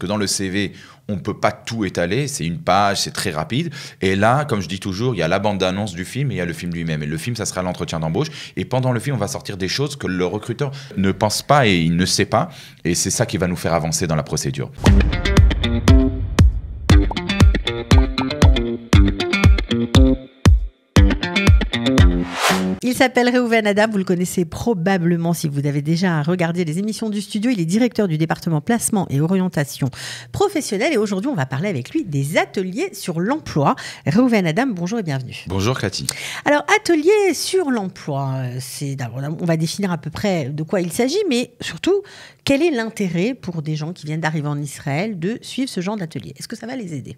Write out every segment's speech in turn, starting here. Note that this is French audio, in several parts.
que dans le CV, on ne peut pas tout étaler, c'est une page, c'est très rapide. Et là, comme je dis toujours, il y a la bande d'annonce du film et il y a le film lui-même. Et le film, ça sera l'entretien d'embauche. Et pendant le film, on va sortir des choses que le recruteur ne pense pas et il ne sait pas. Et c'est ça qui va nous faire avancer dans la procédure. Il s'appelle réouven Adam, vous le connaissez probablement si vous avez déjà regardé les émissions du studio. Il est directeur du département placement et orientation professionnelle et aujourd'hui on va parler avec lui des ateliers sur l'emploi. réouven Adam, bonjour et bienvenue. Bonjour Cathy. Alors atelier sur l'emploi, c'est on va définir à peu près de quoi il s'agit, mais surtout quel est l'intérêt pour des gens qui viennent d'arriver en Israël de suivre ce genre d'atelier Est-ce que ça va les aider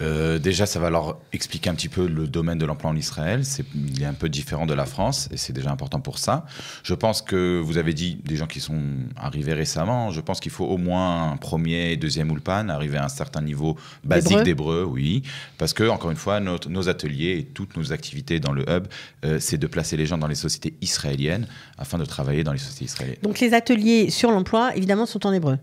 euh, déjà, ça va leur expliquer un petit peu le domaine de l'emploi en Israël. C'est il est un peu différent de la France et c'est déjà important pour ça. Je pense que vous avez dit des gens qui sont arrivés récemment. Je pense qu'il faut au moins un premier et deuxième Ulpan, arriver à un certain niveau basique d'hébreu, oui. Parce que, encore une fois, nos ateliers et toutes nos activités dans le hub, euh, c'est de placer les gens dans les sociétés israéliennes afin de travailler dans les sociétés israéliennes. Donc, les ateliers sur l'emploi, évidemment, sont en hébreu.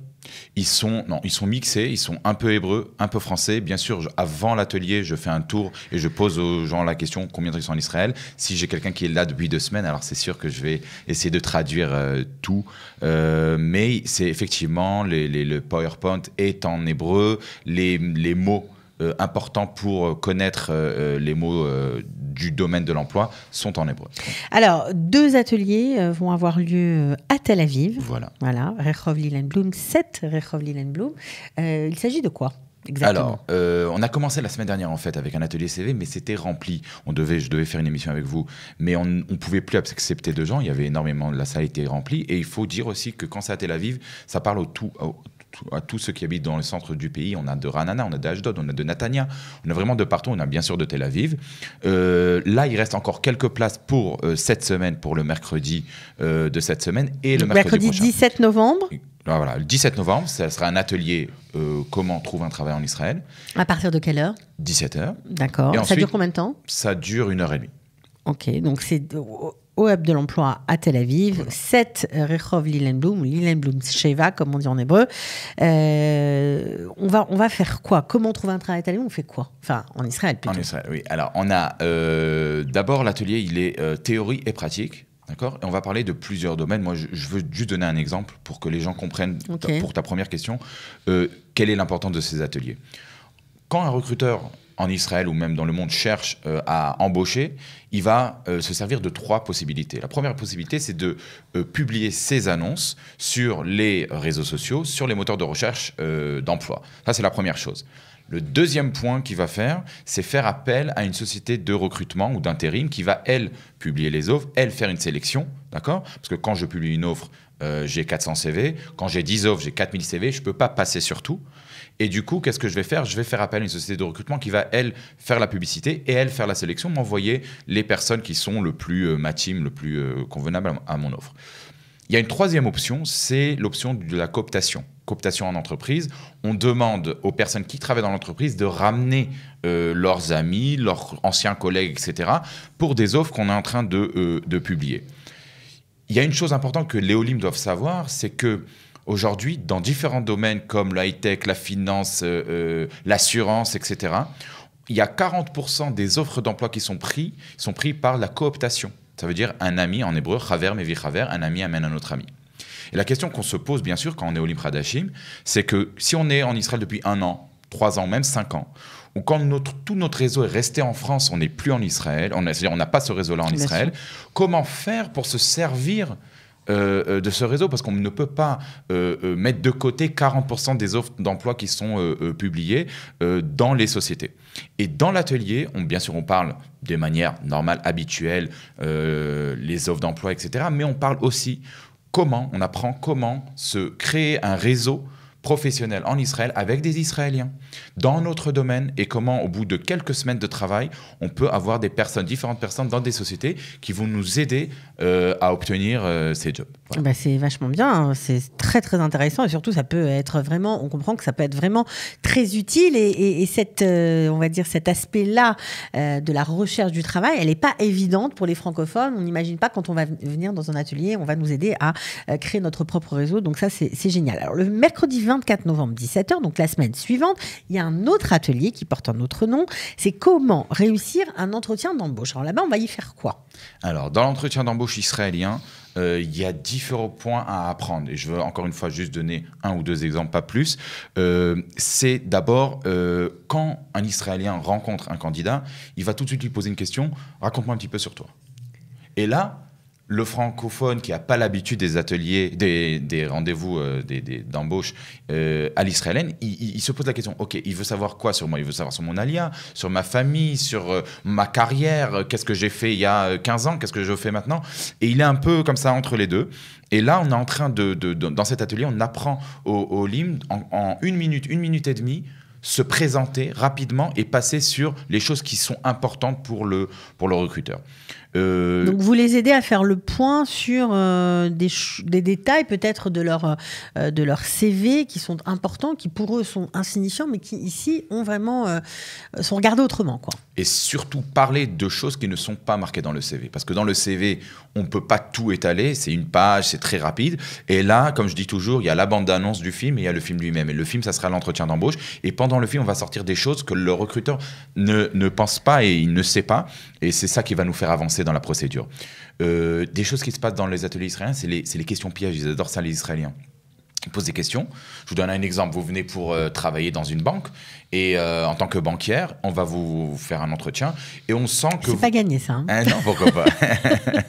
Ils sont, non, ils sont mixés, ils sont un peu hébreux, un peu français. Bien sûr, avant l'atelier, je fais un tour et je pose aux gens la question combien de temps ils sont en Israël. Si j'ai quelqu'un qui est là depuis deux semaines, alors c'est sûr que je vais essayer de traduire euh, tout. Euh, mais c'est effectivement, le PowerPoint est en hébreu, les mots euh, importants pour euh, connaître euh, les mots du domaine de l'emploi sont en hébreu. Alors, deux ateliers vont avoir lieu à Tel Aviv. Voilà. Voilà, Rechov Lilenblum, 7 Rechov Lilenblum. il s'agit de quoi Exactement. Alors, on a commencé la semaine dernière en fait avec un atelier CV, mais c'était rempli. On devait, je devais faire une émission avec vous, mais on ne pouvait plus accepter de gens. Il y avait énormément, la salle était remplie, et il faut dire aussi que quand c'est à Tel Aviv, ça parle au tout, à tous ceux qui habitent dans le centre du pays. On a de Ranana, on a d'Ashdod, on a de Natania, on a vraiment de partout, on a bien sûr de Tel Aviv. Euh, là, il reste encore quelques places pour euh, cette semaine, pour le mercredi euh, de cette semaine et le mercredi, mercredi 17 novembre ah, voilà, le 17 novembre, ça sera un atelier comment trouver un travail en Israël. À partir de quelle heure 17h. D'accord. Ça dure combien de temps Ça dure une heure et demie. Ok, donc c'est au Hub de l'emploi à Tel Aviv, voilà. 7 euh, Rehov Lilenblum, Lilenblum Sheva, comme on dit en hébreu. Euh, on, va, on va faire quoi Comment trouver un travail à Tel Aviv On fait quoi Enfin, en Israël plutôt. En Israël, oui. Alors, on a euh, d'abord l'atelier, il est théorie et pratique. D'accord Et on va parler de plusieurs domaines. Moi, je, veux juste donner un exemple pour que les gens comprennent, pour ta première question, quelle est l'importance de ces ateliers. Quand un recruteur en Israël ou même dans le monde cherche euh, à embaucher, il va euh, se servir de trois possibilités. La première possibilité, c'est de euh, publier ses annonces sur les réseaux sociaux, sur les moteurs de recherche d'emploi. Ça, c'est la première chose. Le deuxième point qu'il va faire, c'est faire appel à une société de recrutement ou d'intérim qui va, elle, publier les offres, elle, faire une sélection, d'accord Parce que quand je publie une offre, euh, j'ai 400 CV. Quand j'ai 10 offres, j'ai 4000 CV. Je ne peux pas passer sur tout. Et du coup, qu'est-ce que je vais faire Je vais faire appel à une société de recrutement qui va, elle, faire la publicité et elle, faire la sélection, m'envoyer les personnes qui sont le plus euh, le plus euh, convenable à, mon offre. Il y a une troisième option, c'est l'option de la cooptation. Cooptation en entreprise, on demande aux personnes qui travaillent dans l'entreprise de ramener euh, leurs amis, leurs anciens collègues, etc., pour des offres qu'on est en train de, de publier. Il y a une chose importante que les Olim doivent savoir, c'est que aujourd'hui, dans différents domaines comme la high-tech, la finance, euh, euh, l'assurance, etc., il y a 40% des offres d'emploi qui sont prises, sont pris par la cooptation. Ça veut dire un ami en hébreu, chaver mevi chaver, un ami amène un autre ami. Et la question qu'on se pose, bien sûr, quand on est Olim Radachim, c'est que si on est en Israël depuis un an, trois ans, même cinq ans, quand notre, tout notre réseau est resté en France, on n'est plus en Israël, on n'a pas ce réseau-là en Israël, comment faire pour se servir euh, euh, de ce réseau parce qu'on ne peut pas euh, mettre de côté 40% des offres d'emploi qui sont publiées dans les sociétés. Et dans l'atelier, bien sûr, on parle de manière normale, habituelle, les offres d'emploi, etc. Mais on parle aussi comment, on apprend comment se créer un réseau professionnels en Israël avec des Israéliens dans notre domaine et comment au bout de quelques semaines de travail, on peut avoir des personnes, différentes personnes dans des sociétés qui vont nous aider euh, à obtenir euh, ces jobs. Bah, c'est vachement bien, hein. c'est très très intéressant et surtout ça peut être vraiment, on comprend que ça peut être vraiment très utile et, cette, euh, on va dire cet aspect-là de la recherche du travail, elle n'est pas évidente pour les francophones. On n'imagine pas quand on va venir dans un atelier, on va nous aider à créer notre propre réseau. Donc ça c'est génial. Alors le mercredi 20 24 novembre 17h, donc la semaine suivante, il y a un autre atelier qui porte un autre nom. C'est comment réussir un entretien d'embauche. Alors là-bas, on va y faire quoi Alors, dans l'entretien d'embauche israélien, euh, il y a différents points à apprendre. Et je veux encore une fois juste donner un ou deux exemples, pas plus. Euh, c'est d'abord, euh, quand un Israélien rencontre un candidat, il va tout de suite lui poser une question, raconte-moi un petit peu sur toi. Et là, le francophone qui n'a pas l'habitude des ateliers, des, rendez-vous euh, des d'embauche euh, à l'israélienne, il, se pose la question, ok, il veut savoir quoi sur moi Il veut savoir sur mon alia, sur ma famille, sur euh, ma carrière, qu'est-ce que j'ai fait il y a 15 ans, qu'est-ce que je fais maintenant Et il est un peu comme ça entre les deux. Et là, on est en train de, dans cet atelier, on apprend au, LIM en une minute, une minute et demie, se présenter rapidement et passer sur les choses qui sont importantes pour le, pour le recruteur. Euh, Donc vous les aidez à faire le point sur euh, des, détails peut-être de, leur euh, de leur CV qui sont importants, qui pour eux sont insignifiants, mais qui ici ont vraiment sont regardés autrement. Quoi et surtout parler de choses qui ne sont pas marquées dans le CV. Parce que dans le CV, on ne peut pas tout étaler, c'est une page, c'est très rapide. Et là, comme je dis toujours, il y a la bande d'annonce du film et il y a le film lui-même. Et le film, ça sera l'entretien d'embauche. Et pendant le film, on va sortir des choses que le recruteur ne, ne pense pas et il ne sait pas. Et c'est ça qui va nous faire avancer dans la procédure. Euh, des choses qui se passent dans les ateliers israéliens, c'est les, les questions pièges. Ils adorent ça, les Israéliens pose des questions. Je vous donne un exemple. Vous venez pour euh, travailler dans une banque et euh, en tant que banquière, on va vous faire un entretien et on sent que. C'est vous... pas gagné ça. Hein. Ah non, pourquoi pas.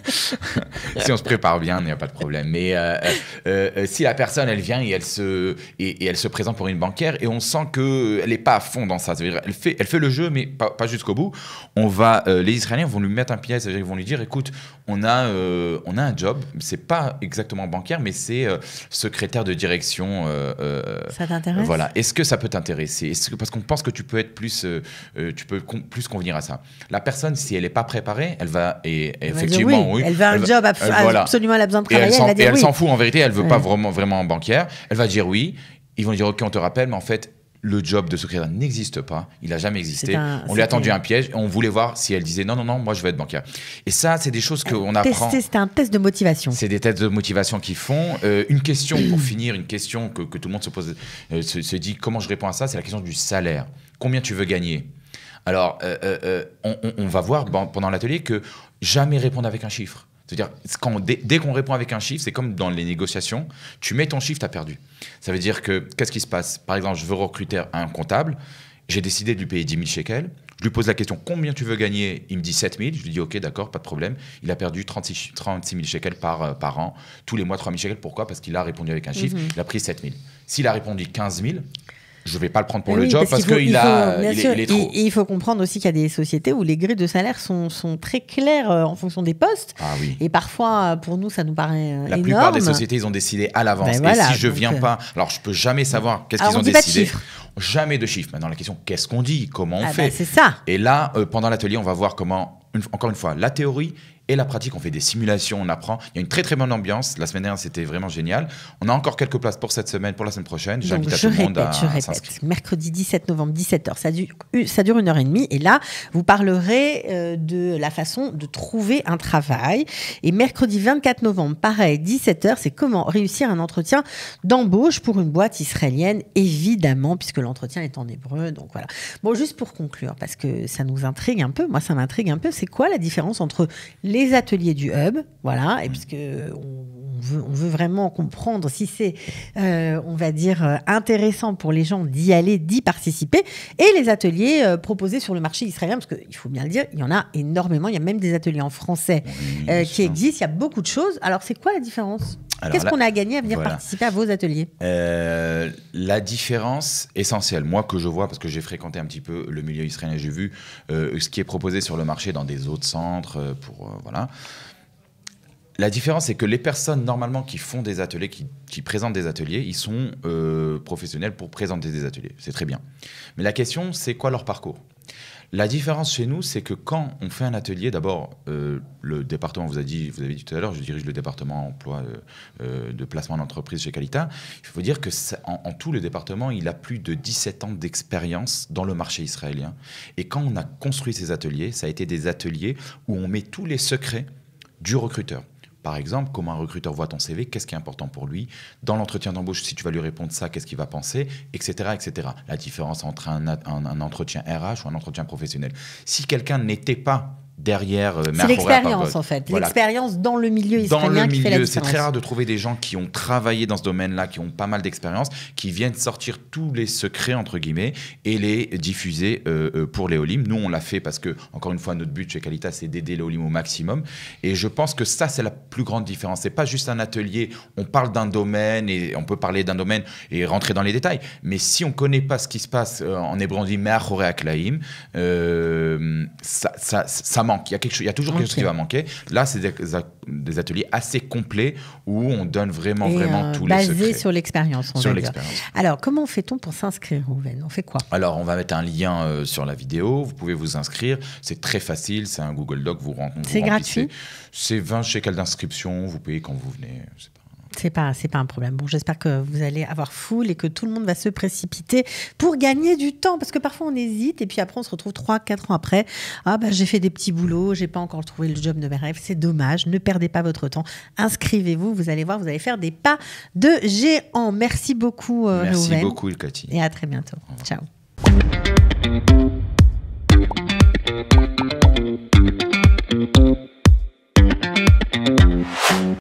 si on se prépare bien, il n'y a pas de problème. Mais euh, si la personne, elle vient et elle se et, elle se présente pour une banquière et on sent que elle est pas à fond dans ça. C'est-à-dire, elle fait elle fait le jeu, mais pas, pas jusqu'au bout. On va les Israéliens vont lui mettre un piège. C'est-à-dire, ils vont lui dire, écoute, on a on a un job. C'est pas exactement bancaire, mais c'est secrétaire de direction direction. Euh, euh, voilà. Est-ce que ça peut t'intéresser que parce qu'on pense que tu peux être plus, euh, tu peux plus convenir à ça. La personne, si elle n'est pas préparée, elle va et elle effectivement, va oui. Elle veut un job absolument, elle a besoin de travailler. Et elle s'en fout en vérité. Elle ne veut pas vraiment vraiment banquière. Elle va dire oui. Ils vont dire ok, on te rappelle, mais en fait, le job de secrétaire n'existe pas, il n'a jamais existé. on lui a tendu un piège, on voulait voir si elle disait non, non, non, moi je vais être bancaire. Et ça, c'est des choses qu'on apprend. C'est un test de motivation. C'est des tests de motivation qui font. Euh, une question pour finir, une question que, tout le monde se pose, euh, se, dit comment je réponds à ça, c'est la question du salaire. Combien tu veux gagner Alors, euh, on va voir pendant l'atelier que jamais répondre avec un chiffre. C'est-à-dire, quand, dès, qu'on répond avec un chiffre, c'est comme dans les négociations, tu mets ton chiffre, tu as perdu. Ça veut dire que, qu'est-ce qui se passe Par exemple, je veux recruter un comptable, j'ai décidé de lui payer 10 000 shekels, je lui pose la question combien tu veux gagner Il me dit 7 000. Je lui dis ok, d'accord, pas de problème. Il a perdu 36, 36 000 shekels par, euh, par an, tous les mois 3 000 shekels. Pourquoi Parce qu'il a répondu avec un chiffre, mhm. il a pris 7 000. S'il a répondu 15 000, je ne vais pas le prendre pour le job parce, qu'il a, il, est, trop. il faut comprendre aussi qu'il y a des sociétés où les grilles de salaire sont, sont très claires euh, en fonction des postes. Ah et parfois, euh, pour nous, ça nous paraît euh, La plupart des sociétés, ils ont décidé à l'avance. Ben et si je viens pas, alors je peux jamais savoir qu'est-ce qu'ils ont décidé. de jamais de chiffres. Maintenant, la question, qu'est-ce qu'on dit Comment on ah fait ben, C'est ça. Et là, pendant l'atelier, on va voir comment, encore une fois, la théorie et la pratique. On fait des simulations, on apprend. Il y a une très très bonne ambiance. La semaine dernière, c'était vraiment génial. On a encore quelques places pour cette semaine, pour la semaine prochaine. J'invite à tout le monde à, je répète, mercredi 17 novembre, 17h. Ça dure, ça dure une heure et demie. Et là, vous parlerez euh, de la façon de trouver un travail. Et mercredi 24 novembre, pareil, 17h, c'est comment réussir un entretien d'embauche pour une boîte israélienne, évidemment, puisque l'entretien est en hébreu. Donc voilà. Bon, juste pour conclure, parce que ça nous intrigue un peu, moi ça m'intrigue un peu, c'est quoi la différence entre les les ateliers du hub, voilà, et puisque on, veut, vraiment comprendre si c'est, euh, on va dire, euh, intéressant pour les gens d'y aller, d'y participer, et les ateliers euh, proposés sur le marché israélien, parce qu'il faut bien le dire, il y en a énormément, il y a même des ateliers en français qui existent, il y a beaucoup de choses. Alors c'est quoi la différence Qu'est-ce qu'on a gagné à venir participer à vos ateliers La différence essentielle, moi que je vois, parce que j'ai fréquenté un petit peu le milieu israélien, j'ai vu ce qui est proposé sur le marché dans des autres centres, pour, voilà. La différence, c'est que les personnes normalement qui font des ateliers, qui, présentent des ateliers, ils sont euh, professionnels pour présenter des ateliers. C'est très bien. Mais la question, c'est quoi leur parcours la différence chez nous, c'est que quand on fait un atelier, d'abord, euh, le département, vous, a dit, vous avez dit tout à l'heure, je dirige le département emploi euh, euh, de placement d'entreprise chez Qualita. Il faut dire que tout le département, il a plus de 17 ans d'expérience dans le marché israélien. Et quand on a construit ces ateliers, ça a été des ateliers où on met tous les secrets du recruteur. Par exemple, comment un recruteur voit ton CV, qu'est-ce qui est important pour lui. Dans l'entretien d'embauche, si tu vas lui répondre ça, qu'est-ce qu'il va penser, etc., etc. La différence entre un, un entretien RH ou un entretien professionnel. Si quelqu'un n'était pas derrière. Euh, c'est l'expérience en fait, l'expérience dans le milieu israélien dans le milieu, C'est très rare de trouver des gens qui ont travaillé dans ce domaine-là, qui ont pas mal d'expérience, qui viennent sortir tous les secrets entre guillemets et les diffuser euh, euh, pour les Nous, on l'a fait parce que encore une fois, notre but chez Calita, c'est d'aider les au maximum. Et je pense que ça, c'est la plus grande différence. C'est pas juste un atelier. On parle d'un domaine et on peut parler d'un domaine et rentrer dans les détails. Mais si on connaît pas ce qui se passe en hébreu, on dit euh, ça, ça, ça manque. Il y a, quelque chose, il y a toujours quelque chose qui va manquer. Là, c'est des, ateliers assez complets où on donne vraiment, vraiment euh, tous les secrets. Basé sur l'expérience, on sur Alors, comment fait-on pour s'inscrire, Rouven On fait quoi Alors, on va mettre un lien euh, sur la vidéo. Vous pouvez vous inscrire. C'est très facile. C'est un Google Doc. Vous, rencontrez. C'est gratuit. C'est 20 shekels d'inscription. Vous payez quand vous venez. C'est pas, c'est pas un problème. Bon, j'espère que vous allez avoir foule et que tout le monde va se précipiter pour gagner du temps, parce que parfois on hésite et puis après on se retrouve 3 4 ans après. Ah bah j'ai fait des petits boulots, j'ai pas encore trouvé le job de mes rêves. C'est dommage. Ne perdez pas votre temps. Inscrivez-vous. Vous allez voir, vous allez faire des pas de géant. Merci beaucoup. Euh, Merci beaucoup, Cathy. Et à très bientôt. Ciao.